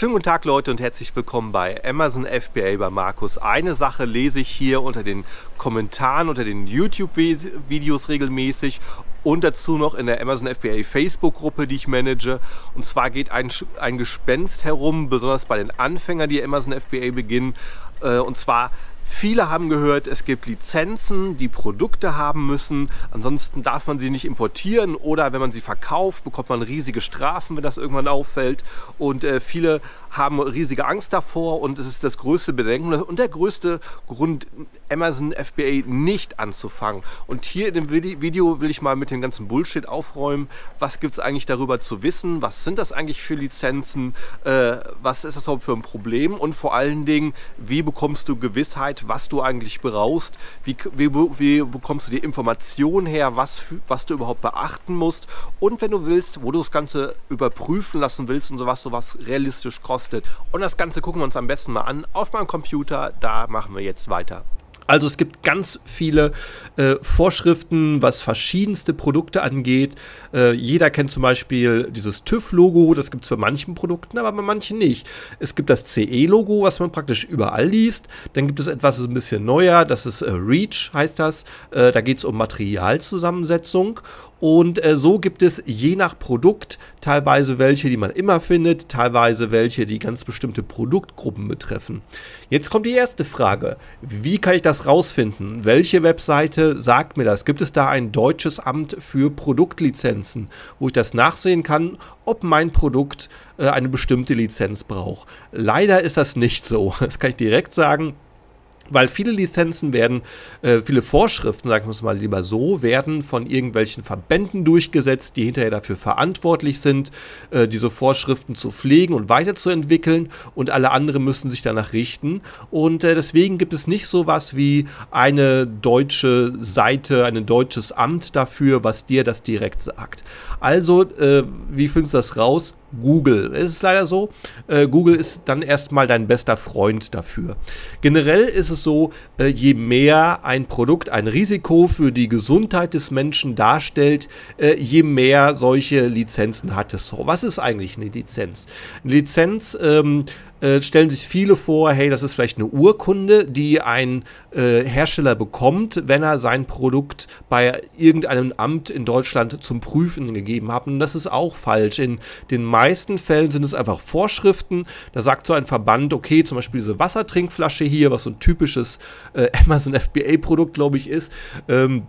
Schönen guten Tag Leute und herzlich willkommen bei Amazon FBA bei Markus. Eine Sache lese ich hier unter den Kommentaren, unter den YouTube-Videos regelmäßig und dazu noch in der Amazon FBA Facebook-Gruppe, die ich manage. Und zwar geht ein, ein Gespenst herum, besonders bei den Anfängern, die Amazon FBA beginnen. Äh, und zwar Viele haben gehört, es gibt Lizenzen, die Produkte haben müssen. Ansonsten darf man sie nicht importieren oder wenn man sie verkauft, bekommt man riesige Strafen, wenn das irgendwann auffällt. Und äh, viele haben riesige Angst davor und es ist das größte Bedenken und der größte Grund, Amazon FBA nicht anzufangen. Und hier in dem Video will ich mal mit dem ganzen Bullshit aufräumen. Was gibt es eigentlich darüber zu wissen? Was sind das eigentlich für Lizenzen? Äh, was ist das überhaupt für ein Problem? Und vor allen Dingen, wie bekommst du Gewissheit, was du eigentlich brauchst? Wie, wie, wie bekommst du die Information her, was, was du überhaupt beachten musst? Und wenn du willst, wo du das Ganze überprüfen lassen willst und sowas, sowas realistisch kostet kostet. Und das Ganze gucken wir uns am besten mal an auf meinem Computer. Da machen wir jetzt weiter. Also es gibt ganz viele äh, Vorschriften, was verschiedenste Produkte angeht. Äh, jeder kennt zum Beispiel dieses TÜV-Logo, das gibt es bei manchen Produkten, aber bei manchen nicht. Es gibt das CE-Logo, was man praktisch überall liest. Dann gibt es etwas, das ist ein bisschen neuer, das ist äh, REACH heißt das. Äh, da geht es um Materialzusammensetzung. Und äh, so gibt es je nach Produkt teilweise welche, die man immer findet, teilweise welche, die ganz bestimmte Produktgruppen betreffen. Jetzt kommt die erste Frage. Wie kann ich das rausfinden? Welche Webseite sagt mir das? Gibt es da ein deutsches Amt für Produktlizenzen, wo ich das nachsehen kann, ob mein Produkt äh, eine bestimmte Lizenz braucht? Leider ist das nicht so. Das kann ich direkt sagen. Weil viele Lizenzen werden, äh, viele Vorschriften, sagen wir es mal lieber so, werden von irgendwelchen Verbänden durchgesetzt, die hinterher dafür verantwortlich sind, äh, diese Vorschriften zu pflegen und weiterzuentwickeln und alle anderen müssen sich danach richten. Und äh, deswegen gibt es nicht sowas wie eine deutsche Seite, ein deutsches Amt dafür, was dir das direkt sagt. Also, äh, wie findest du das raus? Google. Es ist leider so, äh, Google ist dann erstmal dein bester Freund dafür. Generell ist es so, äh, je mehr ein Produkt ein Risiko für die Gesundheit des Menschen darstellt, äh, je mehr solche Lizenzen hat es so. Was ist eigentlich eine Lizenz? Eine Lizenz ähm, äh, stellen sich viele vor, hey, das ist vielleicht eine Urkunde, die ein äh, Hersteller bekommt, wenn er sein Produkt bei irgendeinem Amt in Deutschland zum Prüfen gegeben hat. Und das ist auch falsch. In den meisten Fällen sind es einfach Vorschriften. Da sagt so ein Verband, okay, zum Beispiel diese Wassertrinkflasche hier, was so ein typisches äh, Amazon FBA-Produkt, glaube ich, ist. Ähm,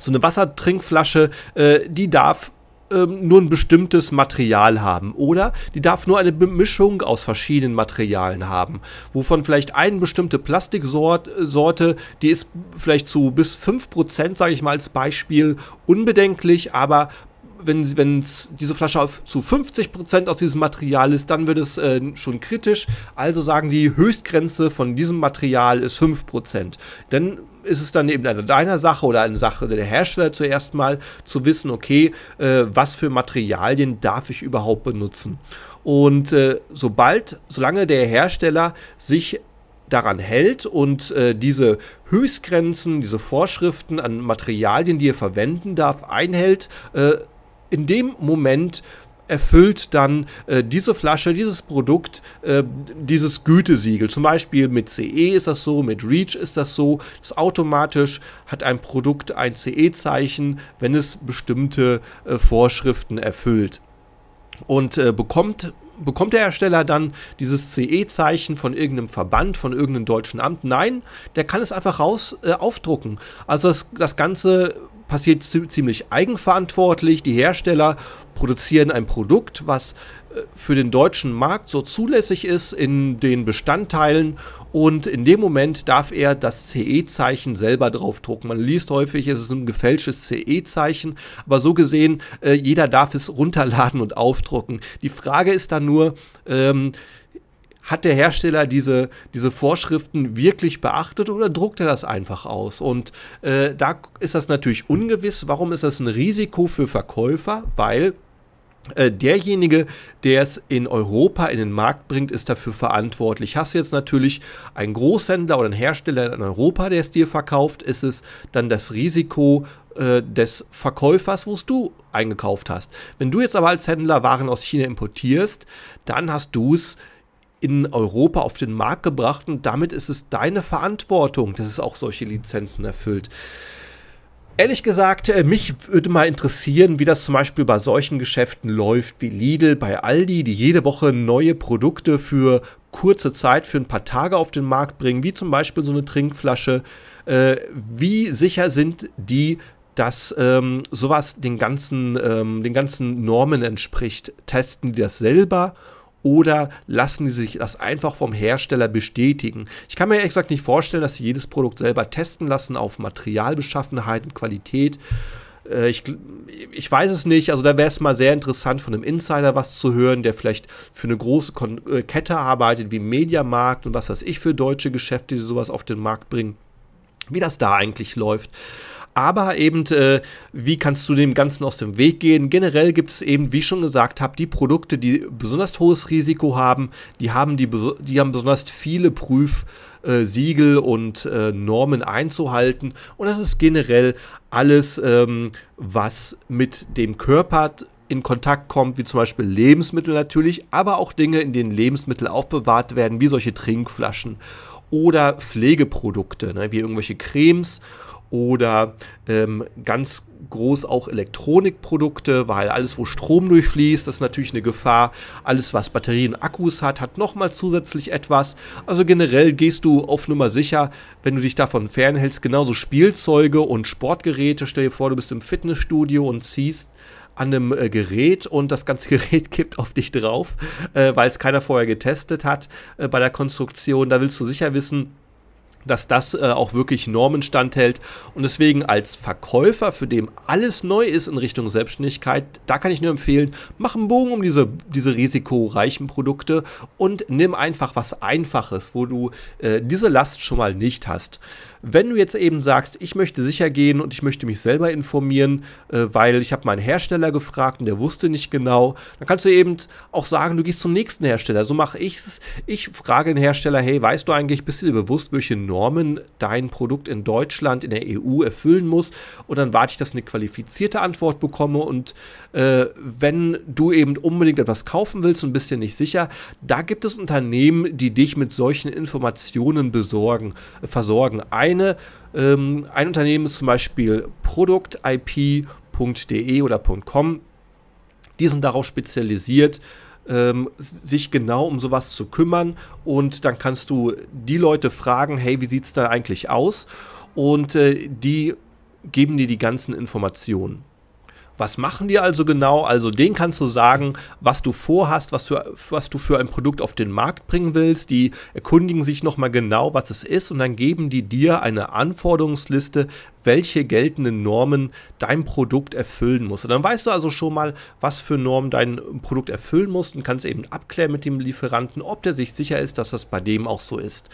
so eine Wassertrinkflasche, äh, die darf ähm, nur ein bestimmtes Material haben oder die darf nur eine Mischung aus verschiedenen Materialien haben, wovon vielleicht eine bestimmte Plastiksorte, die ist vielleicht zu bis 5%, sage ich mal als Beispiel, unbedenklich, aber wenn wenn diese Flasche auf zu 50% aus diesem Material ist, dann wird es äh, schon kritisch. Also sagen die, Höchstgrenze von diesem Material ist 5%. Dann ist es dann eben eine deiner Sache oder eine Sache der Hersteller zuerst mal zu wissen, okay, äh, was für Materialien darf ich überhaupt benutzen. Und äh, sobald, solange der Hersteller sich daran hält und äh, diese Höchstgrenzen, diese Vorschriften an Materialien, die er verwenden darf, einhält, äh, in dem Moment erfüllt dann äh, diese Flasche, dieses Produkt, äh, dieses Gütesiegel. Zum Beispiel mit CE ist das so, mit REACH ist das so. Das automatisch hat ein Produkt ein CE-Zeichen, wenn es bestimmte äh, Vorschriften erfüllt. Und äh, bekommt bekommt der Hersteller dann dieses CE-Zeichen von irgendeinem Verband, von irgendeinem deutschen Amt? Nein, der kann es einfach raus äh, aufdrucken. Also das, das Ganze passiert ziemlich eigenverantwortlich. Die Hersteller produzieren ein Produkt, was äh, für den deutschen Markt so zulässig ist in den Bestandteilen und in dem Moment darf er das CE-Zeichen selber draufdrucken. Man liest häufig, es ist ein gefälschtes CE-Zeichen, aber so gesehen, äh, jeder darf es runterladen und aufdrucken. Die Frage ist dann nur, ähm, hat der Hersteller diese, diese Vorschriften wirklich beachtet oder druckt er das einfach aus? Und äh, da ist das natürlich ungewiss. Warum ist das ein Risiko für Verkäufer? Weil äh, derjenige, der es in Europa in den Markt bringt, ist dafür verantwortlich. Hast du jetzt natürlich einen Großhändler oder einen Hersteller in Europa, der es dir verkauft, ist es dann das Risiko äh, des Verkäufers, wo es du eingekauft hast. Wenn du jetzt aber als Händler Waren aus China importierst, dann hast du es in Europa auf den Markt gebracht und damit ist es deine Verantwortung, dass es auch solche Lizenzen erfüllt. Ehrlich gesagt, äh, mich würde mal interessieren, wie das zum Beispiel bei solchen Geschäften läuft, wie Lidl, bei Aldi, die jede Woche neue Produkte für kurze Zeit, für ein paar Tage auf den Markt bringen, wie zum Beispiel so eine Trinkflasche. Äh, wie sicher sind die, dass ähm, sowas den ganzen, ähm, den ganzen Normen entspricht? Testen die das selber oder lassen die sich das einfach vom Hersteller bestätigen? Ich kann mir exakt nicht vorstellen, dass sie jedes Produkt selber testen lassen auf Materialbeschaffenheit und Qualität. Äh, ich, ich, weiß es nicht, also da wäre es mal sehr interessant, von einem Insider was zu hören, der vielleicht für eine große Kon äh, Kette arbeitet, wie Mediamarkt und was weiß ich für deutsche Geschäfte, die sowas auf den Markt bringen, wie das da eigentlich läuft aber eben, äh, wie kannst du dem Ganzen aus dem Weg gehen? Generell gibt es eben, wie ich schon gesagt habe, die Produkte, die besonders hohes Risiko haben, die haben, die, die haben besonders viele Prüfsiegel äh, und äh, Normen einzuhalten. Und das ist generell alles, ähm, was mit dem Körper in Kontakt kommt, wie zum Beispiel Lebensmittel natürlich, aber auch Dinge, in denen Lebensmittel aufbewahrt werden, wie solche Trinkflaschen oder Pflegeprodukte, ne, wie irgendwelche Cremes oder ähm, ganz groß auch Elektronikprodukte, weil alles, wo Strom durchfließt, das ist natürlich eine Gefahr. Alles, was Batterien, Akkus hat, hat nochmal zusätzlich etwas. Also generell gehst du auf Nummer sicher, wenn du dich davon fernhältst. Genauso Spielzeuge und Sportgeräte. Stell dir vor, du bist im Fitnessstudio und ziehst an einem äh, Gerät und das ganze Gerät kippt auf dich drauf, äh, weil es keiner vorher getestet hat äh, bei der Konstruktion. Da willst du sicher wissen, dass das äh, auch wirklich Normen standhält. Und deswegen als Verkäufer, für den alles neu ist in Richtung Selbstständigkeit, da kann ich nur empfehlen, mach einen Bogen um diese, diese risikoreichen Produkte und nimm einfach was Einfaches, wo du äh, diese Last schon mal nicht hast. Wenn du jetzt eben sagst, ich möchte sicher gehen und ich möchte mich selber informieren, äh, weil ich habe meinen Hersteller gefragt und der wusste nicht genau, dann kannst du eben auch sagen, du gehst zum nächsten Hersteller. So mache ich es. Ich frage den Hersteller, hey, weißt du eigentlich, bist du dir bewusst, welche Normen dein Produkt in Deutschland, in der EU erfüllen muss. Und dann warte ich, dass eine qualifizierte Antwort bekomme. Und äh, wenn du eben unbedingt etwas kaufen willst und bist dir nicht sicher, da gibt es Unternehmen, die dich mit solchen Informationen besorgen, äh, versorgen. Eine, ähm, ein Unternehmen ist zum Beispiel produktip.de oder .com. Die sind darauf spezialisiert, ähm, sich genau um sowas zu kümmern. Und dann kannst du die Leute fragen, hey, wie sieht es da eigentlich aus? Und äh, die geben dir die ganzen Informationen. Was machen die also genau? Also denen kannst du sagen, was du vorhast, was du, was du für ein Produkt auf den Markt bringen willst. Die erkundigen sich nochmal genau, was es ist und dann geben die dir eine Anforderungsliste, welche geltenden Normen dein Produkt erfüllen muss. Und dann weißt du also schon mal, was für Normen dein Produkt erfüllen muss und kannst eben abklären mit dem Lieferanten, ob der sich sicher ist, dass das bei dem auch so ist.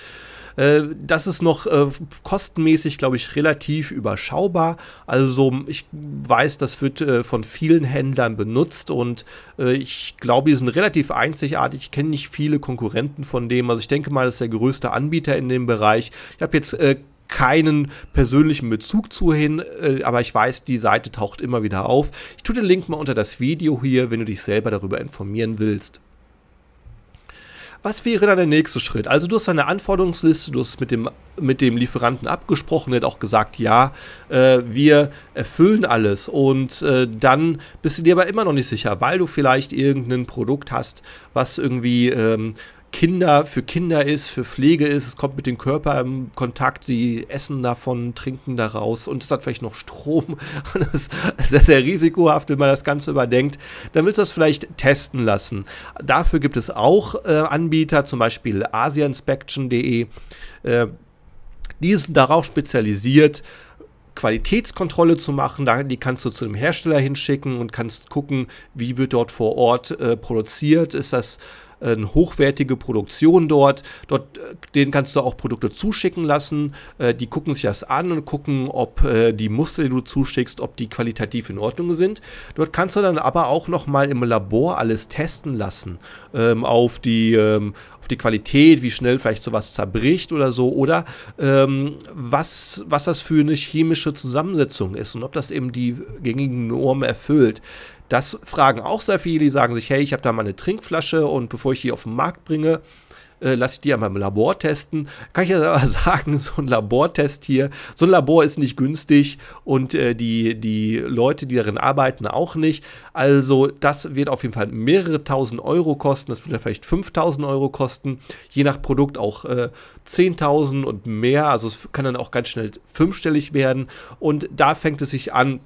Äh, das ist noch äh, kostenmäßig, glaube ich, relativ überschaubar. Also ich weiß, das wird äh, von vielen Händlern benutzt und äh, ich glaube, die sind relativ einzigartig. Ich kenne nicht viele Konkurrenten von dem. Also ich denke mal, das ist der größte Anbieter in dem Bereich. Ich habe jetzt äh, keinen persönlichen Bezug zu hin, äh, aber ich weiß, die Seite taucht immer wieder auf. Ich tue den Link mal unter das Video hier, wenn du dich selber darüber informieren willst. Was wäre dann der nächste Schritt? Also du hast eine Anforderungsliste, du hast mit dem, mit dem Lieferanten abgesprochen, der hat auch gesagt, ja, äh, wir erfüllen alles und äh, dann bist du dir aber immer noch nicht sicher, weil du vielleicht irgendein Produkt hast, was irgendwie ähm, Kinder für Kinder ist, für Pflege ist, es kommt mit dem Körper im Kontakt, sie essen davon, trinken daraus und es hat vielleicht noch Strom. Das ist sehr, sehr risikohaft, wenn man das Ganze überdenkt. Dann willst du das vielleicht testen lassen. Dafür gibt es auch äh, Anbieter, zum Beispiel asianspection.de. Äh, die sind darauf spezialisiert, Qualitätskontrolle zu machen. Die kannst du zu dem Hersteller hinschicken und kannst gucken, wie wird dort vor Ort äh, produziert. Ist das äh, eine hochwertige Produktion dort. Dort äh, denen kannst du auch Produkte zuschicken lassen. Äh, die gucken sich das an und gucken, ob die Muster, die du zuschickst, ob die qualitativ in Ordnung sind. Dort kannst du dann aber auch noch mal im Labor alles testen lassen ähm, auf die ähm, auf die Qualität, wie schnell vielleicht sowas zerbricht oder so oder ähm, was was das für eine chemische Zusammensetzung ist und ob das eben die gängigen Normen erfüllt. Das fragen auch sehr viele, die sagen sich, hey, ich habe da mal eine Trinkflasche und bevor ich die auf den Markt bringe, äh, lasse ich die ja mal im Labor testen. Kann ich ja aber sagen, so ein Labortest hier, so ein Labor ist nicht günstig und äh, die, die Leute, die darin arbeiten, auch nicht. Also das wird auf jeden Fall mehrere tausend Euro kosten, das wird ja vielleicht 5000 Euro kosten, je nach Produkt auch äh, 10.000 und mehr, also es kann dann auch ganz schnell fünfstellig werden und da fängt es sich an,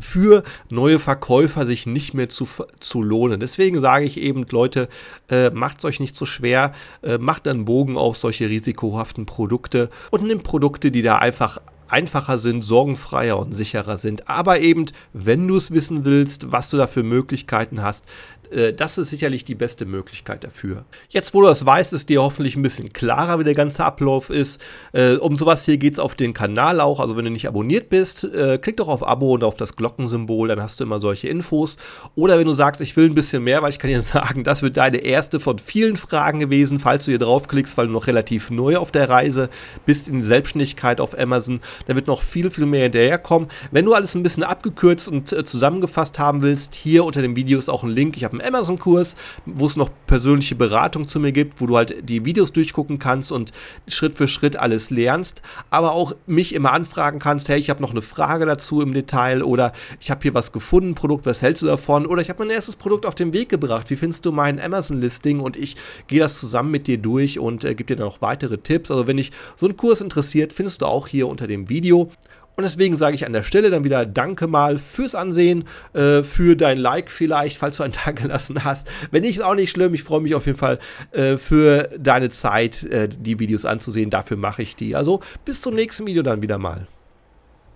für neue Verkäufer sich nicht mehr zu, zu lohnen. Deswegen sage ich eben, Leute, äh, macht es euch nicht so schwer, äh, macht einen Bogen auf solche risikohaften Produkte und nimmt Produkte, die da einfach einfacher sind, sorgenfreier und sicherer sind. Aber eben, wenn du es wissen willst, was du da für Möglichkeiten hast, äh, das ist sicherlich die beste Möglichkeit dafür. Jetzt, wo du das weißt, ist dir hoffentlich ein bisschen klarer, wie der ganze Ablauf ist. Äh, um sowas hier geht es auf den Kanal auch. Also wenn du nicht abonniert bist, äh, klick doch auf Abo und auf das Glockensymbol, dann hast du immer solche Infos. Oder wenn du sagst, ich will ein bisschen mehr, weil ich kann dir sagen, das wird deine erste von vielen Fragen gewesen, falls du hier draufklickst, weil du noch relativ neu auf der Reise bist in die Selbstständigkeit auf Amazon. Da wird noch viel, viel mehr hinterherkommen. Wenn du alles ein bisschen abgekürzt und äh, zusammengefasst haben willst, hier unter dem Video ist auch ein Link. Ich habe einem Amazon-Kurs, wo es noch persönliche Beratung zu mir gibt, wo du halt die Videos durchgucken kannst und Schritt für Schritt alles lernst, aber auch mich immer anfragen kannst, hey, ich habe noch eine Frage dazu im Detail oder ich habe hier was gefunden, Produkt, was hältst du davon? Oder ich habe mein erstes Produkt auf den Weg gebracht, wie findest du mein Amazon-Listing? Und ich gehe das zusammen mit dir durch und äh, gebe dir dann noch weitere Tipps. Also wenn dich so ein Kurs interessiert, findest du auch hier unter dem Video. Und deswegen sage ich an der Stelle dann wieder Danke mal fürs Ansehen, äh, für dein Like vielleicht, falls du einen Tag gelassen hast. Wenn nicht, ist auch nicht schlimm. Ich freue mich auf jeden Fall äh, für deine Zeit, äh, die Videos anzusehen. Dafür mache ich die. Also bis zum nächsten Video dann wieder mal.